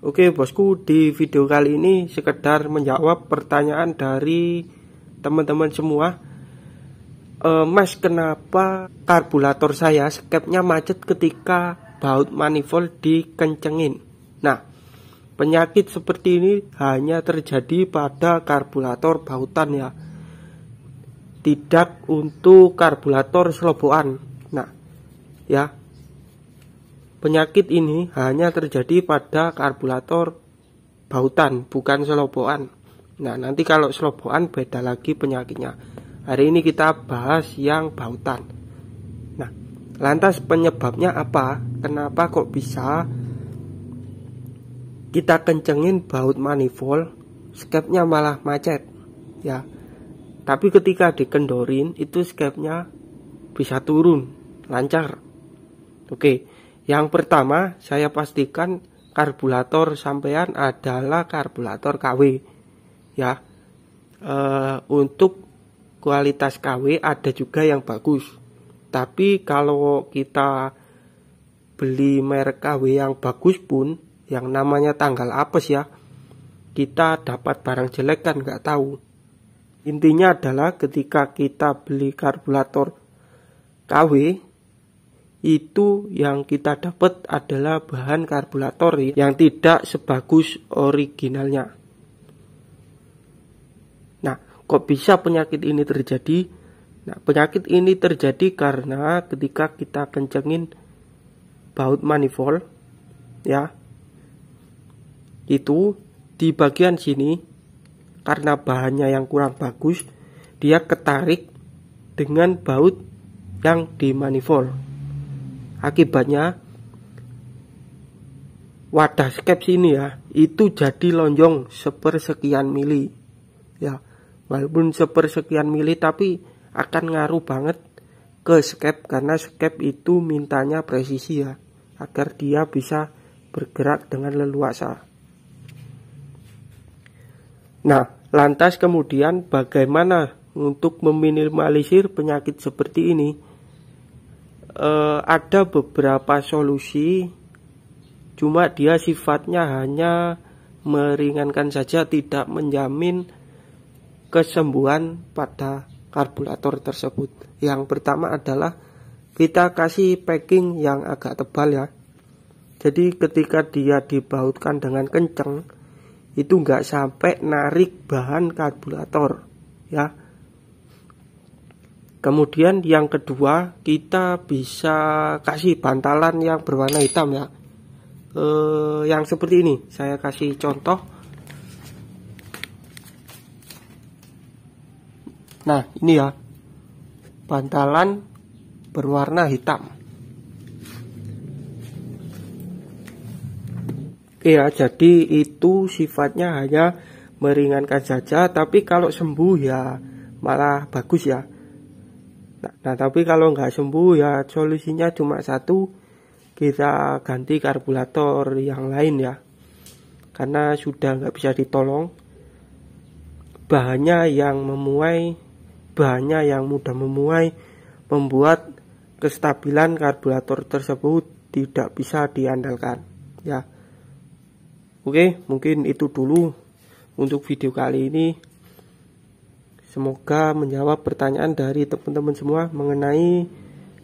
Oke bosku di video kali ini sekedar menjawab pertanyaan dari teman-teman semua e, Mas kenapa karburator saya skepnya macet ketika baut manifold dikencengin Nah penyakit seperti ini hanya terjadi pada karburator bautan ya Tidak untuk karburator selobokan Nah ya Penyakit ini hanya terjadi pada karburator bautan, bukan selopoan. Nah, nanti kalau selopoan beda lagi penyakitnya. Hari ini kita bahas yang bautan. Nah, lantas penyebabnya apa? Kenapa kok bisa kita kencengin baut manifold, skepnya malah macet? Ya. Tapi ketika dikendorin itu skepnya bisa turun lancar. Oke. Yang pertama, saya pastikan karburator sampean adalah karburator KW. Ya. E, untuk kualitas KW ada juga yang bagus. Tapi kalau kita beli merek KW yang bagus pun yang namanya tanggal apes ya, kita dapat barang jelek kan nggak tahu. Intinya adalah ketika kita beli karburator KW itu yang kita dapat adalah bahan karburator yang tidak sebagus originalnya. Nah, kok bisa penyakit ini terjadi? Nah, penyakit ini terjadi karena ketika kita kencengin baut manifold ya itu di bagian sini karena bahannya yang kurang bagus dia ketarik dengan baut yang di manifold Akibatnya wadah skep sini ya itu jadi lonjong sepersekian mili ya walaupun sepersekian mili tapi akan ngaruh banget ke skep karena skep itu mintanya presisi ya agar dia bisa bergerak dengan leluasa nah lantas kemudian bagaimana untuk meminimalisir penyakit seperti ini eh, ada beberapa solusi cuma dia sifatnya hanya meringankan saja tidak menjamin kesembuhan pada karburator tersebut yang pertama adalah kita kasih packing yang agak tebal ya jadi ketika dia dibautkan dengan kenceng itu nggak sampai narik bahan karburator ya Kemudian yang kedua kita bisa kasih bantalan yang berwarna hitam ya. Eh, yang seperti ini saya kasih contoh. Nah ini ya bantalan berwarna hitam. Ya, jadi itu sifatnya hanya meringankan saja, tapi kalau sembuh ya malah bagus ya. Nah, nah, tapi kalau nggak sembuh ya solusinya cuma satu, kita ganti karburator yang lain ya. Karena sudah nggak bisa ditolong. Bahannya yang memuai, bahannya yang mudah memuai membuat kestabilan karburator tersebut tidak bisa diandalkan ya. Oke, mungkin itu dulu untuk video kali ini. Semoga menjawab pertanyaan dari teman-teman semua mengenai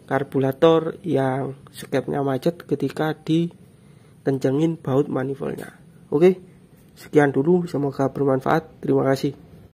karburator yang skepnya macet ketika dikencengin baut manifoldnya. Oke, sekian dulu. Semoga bermanfaat. Terima kasih.